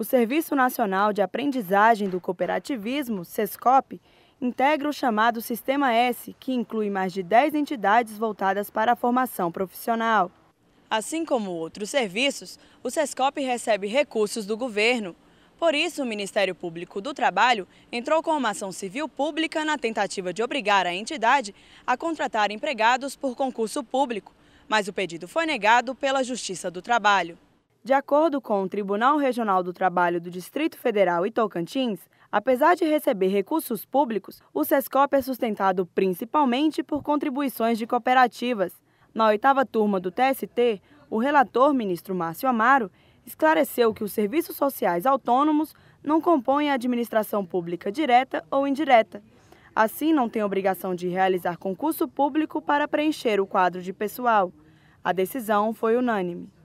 O Serviço Nacional de Aprendizagem do Cooperativismo, SESCOP, integra o chamado Sistema S, que inclui mais de 10 entidades voltadas para a formação profissional. Assim como outros serviços, o SESCOP recebe recursos do governo. Por isso, o Ministério Público do Trabalho entrou com uma ação civil pública na tentativa de obrigar a entidade a contratar empregados por concurso público, mas o pedido foi negado pela Justiça do Trabalho. De acordo com o Tribunal Regional do Trabalho do Distrito Federal e Tocantins, apesar de receber recursos públicos, o SESCOP é sustentado principalmente por contribuições de cooperativas. Na oitava turma do TST, o relator, ministro Márcio Amaro, esclareceu que os serviços sociais autônomos não compõem a administração pública direta ou indireta. Assim, não tem obrigação de realizar concurso público para preencher o quadro de pessoal. A decisão foi unânime.